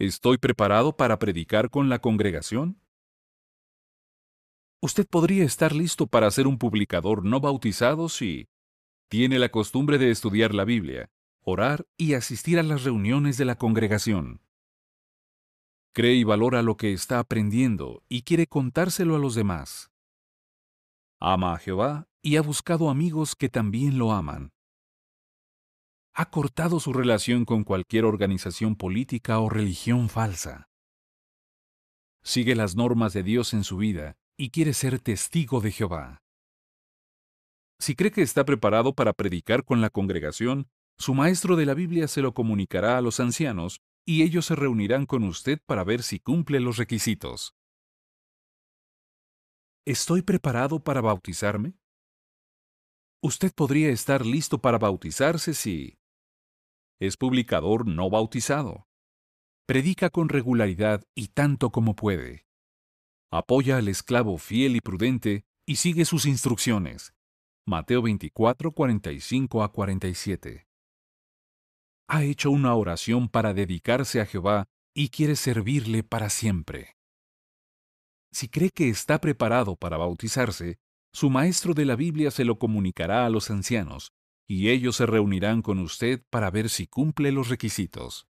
¿Estoy preparado para predicar con la congregación? Usted podría estar listo para ser un publicador no bautizado si tiene la costumbre de estudiar la Biblia, orar y asistir a las reuniones de la congregación. Cree y valora lo que está aprendiendo y quiere contárselo a los demás. Ama a Jehová y ha buscado amigos que también lo aman ha cortado su relación con cualquier organización política o religión falsa. Sigue las normas de Dios en su vida y quiere ser testigo de Jehová. Si cree que está preparado para predicar con la congregación, su maestro de la Biblia se lo comunicará a los ancianos y ellos se reunirán con usted para ver si cumple los requisitos. ¿Estoy preparado para bautizarme? Usted podría estar listo para bautizarse si es publicador no bautizado. Predica con regularidad y tanto como puede. Apoya al esclavo fiel y prudente y sigue sus instrucciones. Mateo 24, 45 a 47. Ha hecho una oración para dedicarse a Jehová y quiere servirle para siempre. Si cree que está preparado para bautizarse, su maestro de la Biblia se lo comunicará a los ancianos y ellos se reunirán con usted para ver si cumple los requisitos.